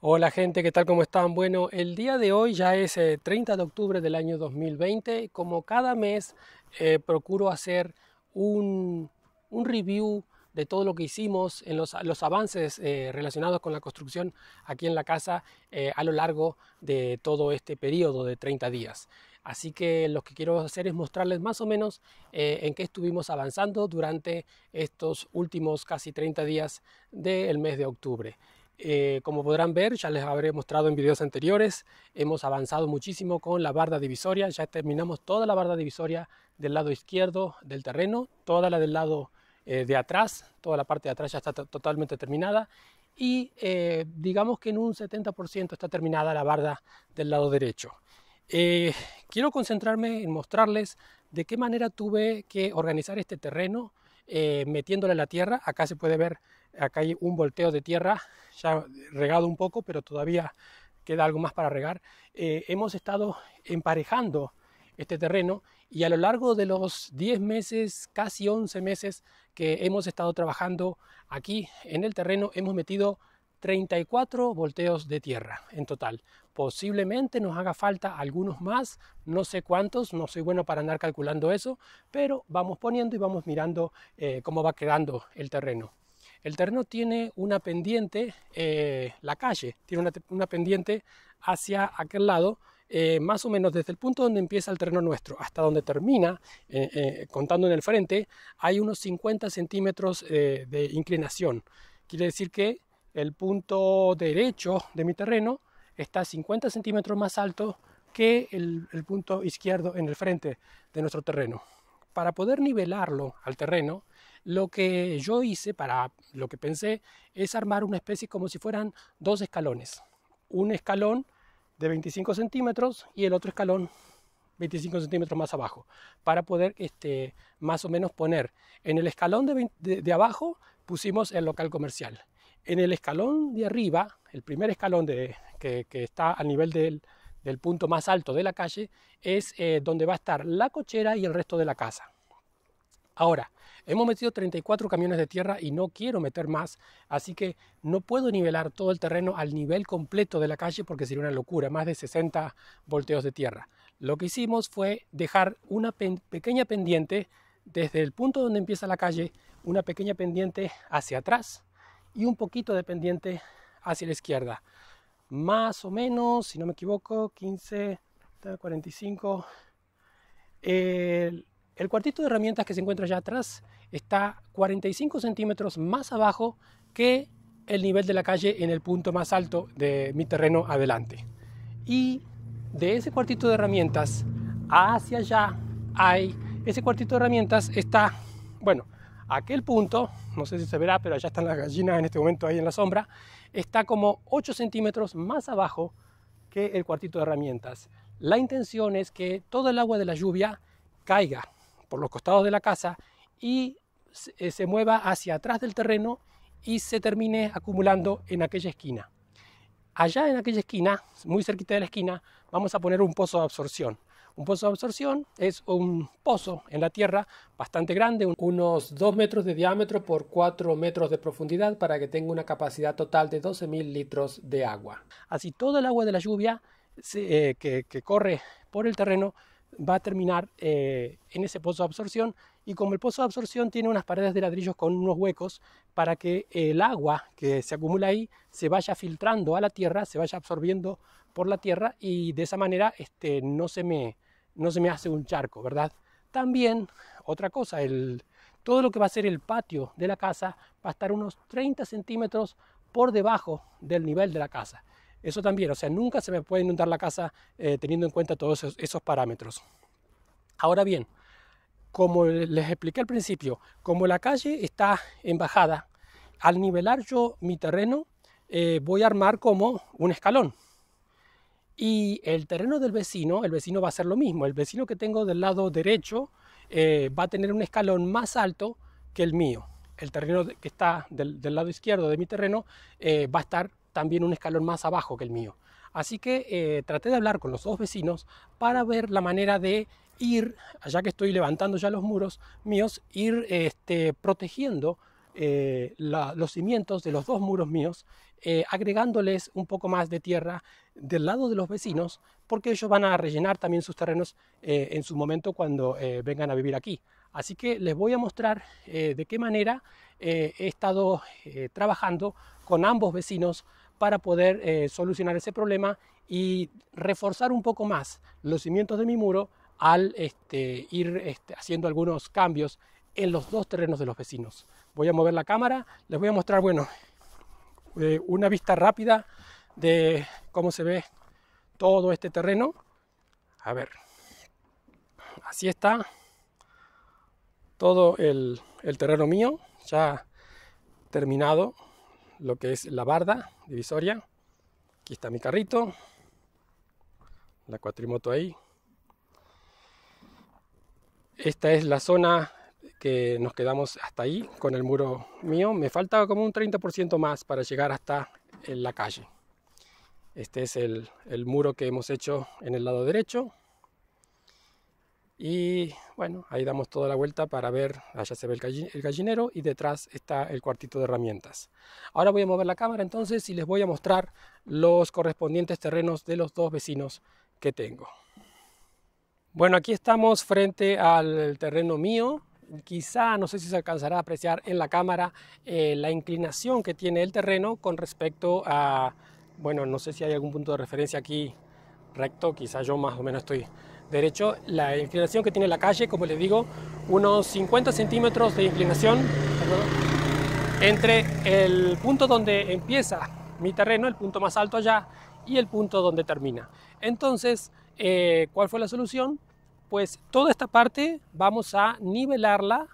Hola gente, ¿qué tal? ¿Cómo están? Bueno, el día de hoy ya es 30 eh, de octubre del año 2020. Como cada mes eh, procuro hacer un, review de todo lo que hicimos en los, avances eh, relacionados con la construcción aquí en la casa a lo largo de todo este periodo de 30 días. Así que lo que quiero hacer es mostrarles más o menos en qué estuvimos avanzando durante estos últimos casi 30 días del mes de octubre. Eh, como podrán ver, ya les habré mostrado en videos anteriores, hemos avanzado muchísimo con la barda divisoria, ya terminamos toda la barda divisoria del lado izquierdo del terreno, toda la del lado eh, de atrás, toda la parte de atrás ya está totalmente terminada y eh, digamos que en un 70% está terminada la barda del lado derecho. quiero concentrarme en mostrarles de qué manera tuve que organizar este terreno eh, metiéndole la tierra. Acá se puede ver, acá hay un volteo de tierra, ya regado un poco, pero todavía queda algo más para regar. Eh, hemos estado emparejando este terreno y a lo largo de los 10 meses, casi 11 meses que hemos estado trabajando aquí en el terreno, hemos metido 34 volteos de tierra en total. Posiblemente nos haga falta algunos más, no sé cuántos, no soy bueno para andar calculando eso, pero vamos poniendo y vamos mirando eh, cómo va quedando el terreno. El terreno tiene una pendiente, eh, la calle tiene una, pendiente hacia aquel lado, eh, más o menos desde el punto donde empieza el terreno nuestro hasta donde termina, contando en el frente, hay unos 50 centímetros de inclinación. Quiere decir que el punto derecho de mi terreno está 50 centímetros más alto que el, punto izquierdo en el frente de nuestro terreno. Para poder nivelarlo al terreno, lo que yo hice, para lo que pensé, es armar una especie como si fueran dos escalones. Un escalón de 25 centímetros y el otro escalón 25 centímetros más abajo, para poder este, más o menos poner. En el escalón de abajo pusimos el local comercial en el escalón de arriba, el primer escalón que, está al nivel del, punto más alto de la calle, es eh, donde va a estar la cochera y el resto de la casa. Ahora, hemos metido 34 camiones de tierra y no quiero meter más, así que no puedo nivelar todo el terreno al nivel completo de la calle porque sería una locura, más de 60 volteos de tierra. Lo que hicimos fue dejar una pequeña pendiente desde el punto donde empieza la calle, una pequeña pendiente hacia atrás y un poquito de pendiente hacia la izquierda. Más o menos, si no me equivoco, 15, 45. El, el cuartito de herramientas que se encuentra allá atrás está 45 centímetros más abajo que el nivel de la calle en el punto más alto de mi terreno adelante. Y de ese cuartito de herramientas hacia allá hay, ese cuartito de herramientas está, bueno, Aquel punto, no sé si se verá, pero allá están las gallinas en este momento ahí en la sombra, está como 8 centímetros más abajo que el cuartito de herramientas. La intención es que todo el agua de la lluvia caiga por los costados de la casa y eh, se mueva hacia atrás del terreno y se termine acumulando en aquella esquina. Allá en aquella esquina, muy cerquita de la esquina, vamos a poner un pozo de absorción. Un pozo de absorción es un pozo en la Tierra bastante grande, unos 2 metros de diámetro por 4 metros de profundidad para que tenga una capacidad total de 12.000 litros de agua. Así todo el agua de la lluvia eh, que, corre por el terreno va a terminar eh, en ese pozo de absorción y como el pozo de absorción tiene unas paredes de ladrillos con unos huecos para que el agua que se acumula ahí se vaya filtrando a la tierra, se vaya absorbiendo por la tierra y de esa manera este, no se me no se me hace un charco, ¿verdad? También, otra cosa, el, todo lo que va a ser el patio de la casa va a estar unos 30 centímetros por debajo del nivel de la casa. Eso también, o sea, nunca se me puede inundar la casa eh, teniendo en cuenta todos esos, parámetros. Ahora bien, como les expliqué al principio, como la calle está en bajada, al nivelar yo mi terreno, eh, voy a armar como un escalón. Y el terreno del vecino, el vecino va a ser lo mismo. El vecino que tengo del lado derecho eh, va a tener un escalón más alto que el mío. El terreno que está del, lado izquierdo de mi terreno eh, va a estar también un escalón más abajo que el mío. Así que eh, traté de hablar con los dos vecinos para ver la manera de ir, ya que estoy levantando ya los muros míos, ir este, protegiendo eh, los cimientos de los dos muros míos, eh, agregándoles un poco más de tierra del lado de los vecinos, porque ellos van a rellenar también sus terrenos eh, en su momento cuando vengan a vivir aquí. Así que les voy a mostrar de qué manera he estado trabajando con ambos vecinos para poder solucionar ese problema y reforzar un poco más los cimientos de mi muro al este, ir este, haciendo algunos cambios en los dos terrenos de los vecinos. Voy a mover la cámara, les voy a mostrar, bueno, eh, una vista rápida de cómo se ve todo este terreno. A ver, así está todo el, el terreno mío, ya terminado lo que es la barda divisoria. Aquí está mi carrito, la cuatrimoto ahí. Esta es la zona que nos quedamos hasta ahí con el muro mío. Me falta como un 30% más para llegar hasta eh, la calle. Este es el, el muro que hemos hecho en el lado derecho. Y bueno, ahí damos toda la vuelta para ver, allá se ve el gallinero y detrás está el cuartito de herramientas. Ahora voy a mover la cámara entonces y les voy a mostrar los correspondientes terrenos de los dos vecinos que tengo. Bueno, aquí estamos frente al terreno mío, quizá no sé si se alcanzará a apreciar en la cámara eh, la inclinación que tiene el terreno con respecto a, bueno, no sé si hay algún punto de referencia aquí recto, quizá yo más o menos estoy derecho, la inclinación que tiene la calle, como les digo, unos 50 centímetros de inclinación entre el punto donde empieza mi terreno, el punto más alto allá, y el punto donde termina. Entonces, eh, ¿cuál fue la solución? pues toda esta parte vamos a nivelarla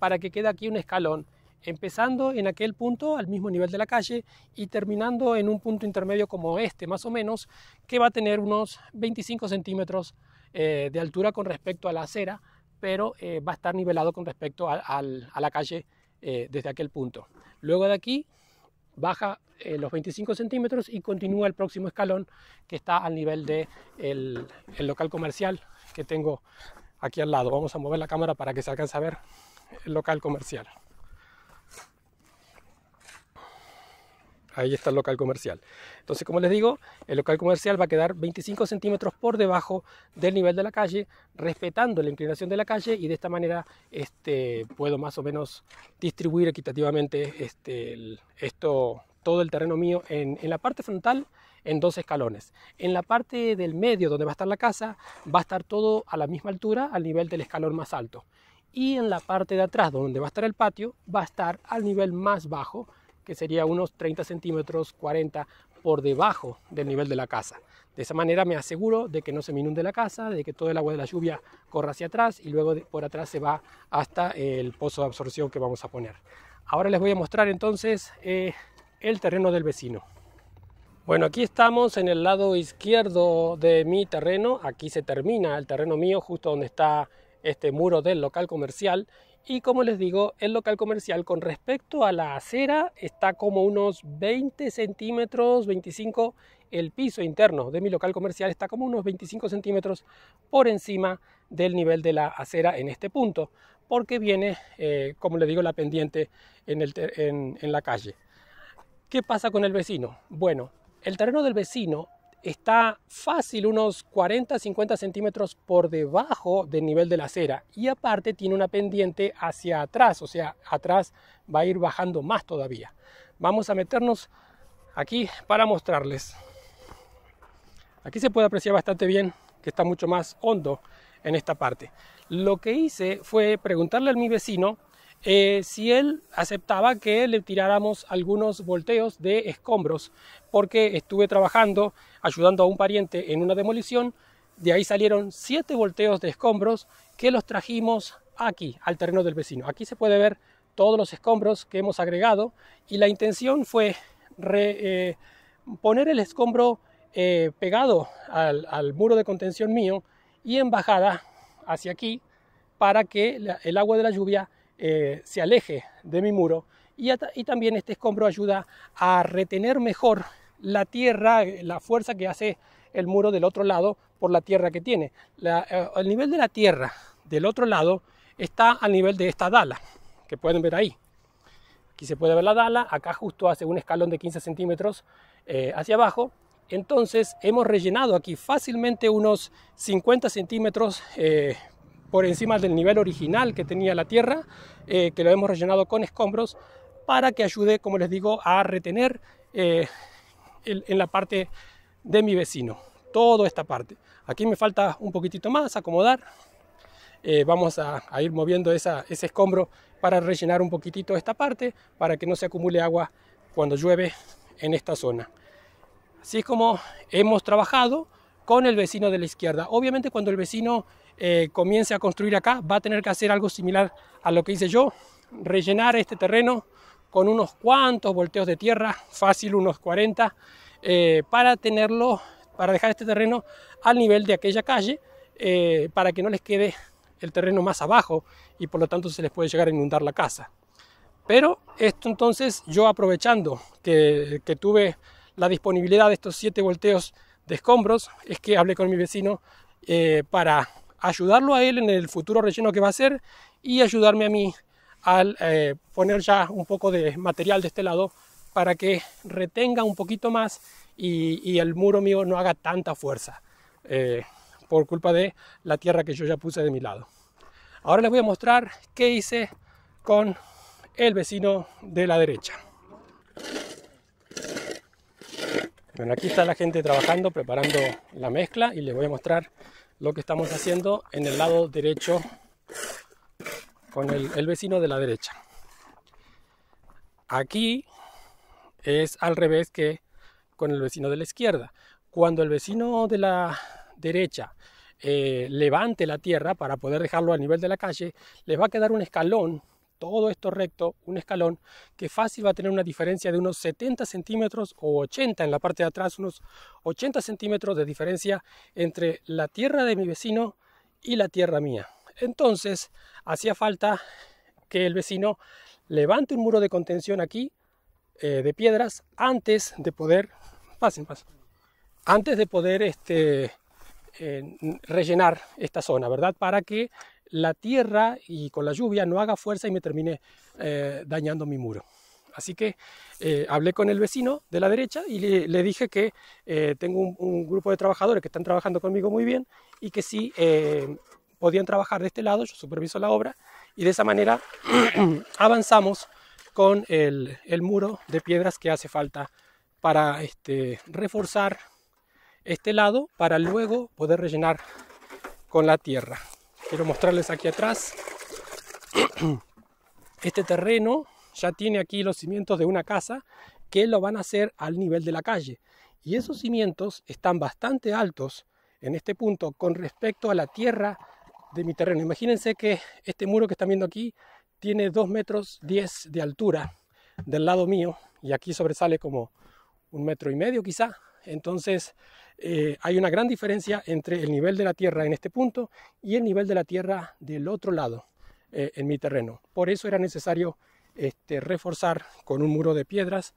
para que quede aquí un escalón, empezando en aquel punto al mismo nivel de la calle y terminando en un punto intermedio como este más o menos, que va a tener unos 25 centímetros eh, de altura con respecto a la acera, pero eh, va a estar nivelado con respecto a, la calle eh, desde aquel punto. Luego de aquí baja eh, los 25 centímetros y continúa el próximo escalón que está al nivel del de el, local comercial que tengo aquí al lado. Vamos a mover la cámara para que se alcance a ver el local comercial. Ahí está el local comercial. Entonces, como les digo, el local comercial va a quedar 25 centímetros por debajo del nivel de la calle, respetando la inclinación de la calle y de esta manera este, puedo más o menos distribuir equitativamente este, todo el terreno mío en la parte frontal en dos escalones. En la parte del medio donde va a estar la casa, va a estar todo a la misma altura, al nivel del escalón más alto. Y en la parte de atrás, donde va a estar el patio, va a estar al nivel más bajo, que sería unos 30 centímetros, 40 por debajo del nivel de la casa. De esa manera me aseguro de que no se me inunde la casa, de que todo el agua de la lluvia corra hacia atrás y luego por atrás se va hasta el pozo de absorción que vamos a poner. Ahora les voy a mostrar entonces eh, el terreno del vecino. Bueno, aquí estamos en el lado izquierdo de mi terreno. Aquí se termina el terreno mío, justo donde está este muro del local comercial y como les digo, el local comercial con respecto a la acera está como unos 20 centímetros, 25, el piso interno de mi local comercial está como unos 25 centímetros por encima del nivel de la acera en este punto, porque viene, eh, como les digo, la pendiente en la calle. ¿Qué pasa con el vecino? Bueno, el terreno del vecino está fácil unos 40-50 centímetros por debajo del nivel de la acera y aparte tiene una pendiente hacia atrás, o sea, atrás va a ir bajando más todavía. Vamos a meternos aquí para mostrarles. Aquí se puede apreciar bastante bien que está mucho más hondo en esta parte. Lo que hice fue preguntarle a mi vecino eh, si él aceptaba que le tiráramos algunos volteos de escombros, porque estuve trabajando, ayudando a un pariente en una demolición, de ahí salieron siete volteos de escombros que los trajimos aquí, al terreno del vecino. Aquí se puede ver todos los escombros que hemos agregado y la intención fue eh, poner el escombro eh, pegado al, muro de contención mío y en bajada hacia aquí para que el agua de la lluvia eh, se aleje de mi muro y, también este escombro ayuda a retener mejor la tierra, la fuerza que hace el muro del otro lado por la tierra que tiene. Eh, el nivel de la tierra del otro lado está al nivel de esta dala que pueden ver ahí. Aquí se puede ver la dala, acá justo hace un escalón de 15 centímetros eh, hacia abajo. Entonces hemos rellenado aquí fácilmente unos 50 centímetros por encima del nivel original que tenía la tierra, eh, que lo hemos rellenado con escombros para que ayude, como les digo, a retener eh, en la parte de mi vecino, toda esta parte. Aquí me falta un poquitito más acomodar. Eh, vamos a, ir moviendo ese escombro para rellenar un poquitito esta parte, para que no se acumule agua cuando llueve en esta zona. Así es como hemos trabajado con el vecino de la izquierda. Obviamente cuando el vecino eh, comience a construir acá, va a tener que hacer algo similar a lo que hice yo, rellenar este terreno con unos cuantos volteos de tierra, fácil unos 40, eh, para tenerlo, para dejar este terreno al nivel de aquella calle, eh, para que no les quede el terreno más abajo y por lo tanto se les puede llegar a inundar la casa. Pero esto entonces yo aprovechando que, tuve la disponibilidad de estos siete volteos de escombros, es que hablé con mi vecino para ayudarlo a él en el futuro relleno que va a hacer y ayudarme a mí al eh, poner ya un poco de material de este lado para que retenga un poquito más y, el muro mío no haga tanta fuerza eh, por culpa de la tierra que yo ya puse de mi lado. Ahora les voy a mostrar qué hice con el vecino de la derecha. Bueno, aquí está la gente trabajando, preparando la mezcla y les voy a mostrar lo que estamos haciendo en el lado derecho con el, vecino de la derecha. Aquí es al revés que con el vecino de la izquierda. Cuando el vecino de la derecha eh, levante la tierra para poder dejarlo al nivel de la calle, les va a quedar un escalón todo esto recto, un escalón, que fácil va a tener una diferencia de unos 70 centímetros o 80 en la parte de atrás, unos 80 centímetros de diferencia entre la tierra de mi vecino y la tierra mía. Entonces, hacía falta que el vecino levante un muro de contención aquí eh, de piedras antes de poder, pasen, pasen, antes de poder este, eh, rellenar esta zona, ¿verdad? Para que la tierra y con la lluvia no haga fuerza y me termine eh, dañando mi muro. Así que eh, hablé con el vecino de la derecha y le, dije que eh, tengo un, grupo de trabajadores que están trabajando conmigo muy bien y que si podían trabajar de este lado, yo superviso la obra y de esa manera avanzamos con el, muro de piedras que hace falta para este, reforzar este lado para luego poder rellenar con la tierra quiero mostrarles aquí atrás. Este terreno ya tiene aquí los cimientos de una casa que lo van a hacer al nivel de la calle. Y esos cimientos están bastante altos en este punto con respecto a la tierra de mi terreno. Imagínense que este muro que están viendo aquí tiene 2 metros 10 de altura del lado mío y aquí sobresale como un metro y medio quizá entonces, eh, hay una gran diferencia entre el nivel de la tierra en este punto y el nivel de la tierra del otro lado, eh, en mi terreno. Por eso era necesario este, reforzar con un muro de piedras,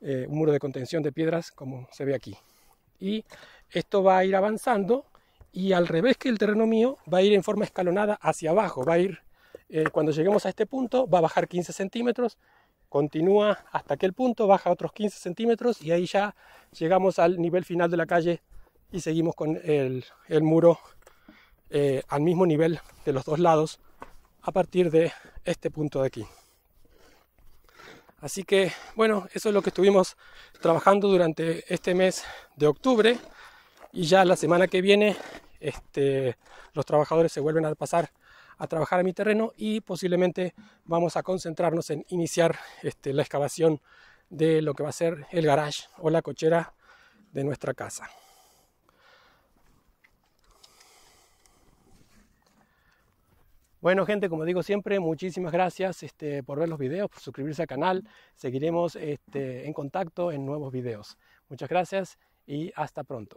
eh, un muro de contención de piedras, como se ve aquí. Y esto va a ir avanzando y al revés que el terreno mío, va a ir en forma escalonada hacia abajo, va a ir, cuando lleguemos a este punto, va a bajar 15 centímetros continúa hasta aquel punto, baja otros 15 centímetros y ahí ya llegamos al nivel final de la calle y seguimos con el, muro eh, al mismo nivel de los dos lados a partir de este punto de aquí. Así que bueno, eso es lo que estuvimos trabajando durante este mes de octubre y ya la semana que viene este, los trabajadores se vuelven a pasar a trabajar en mi terreno y posiblemente vamos a concentrarnos en iniciar este, la excavación de lo que va a ser el garage o la cochera de nuestra casa. Bueno gente, como digo siempre, muchísimas gracias este, por ver los videos, por suscribirse al canal. Seguiremos este, en contacto en nuevos videos. Muchas gracias y hasta pronto.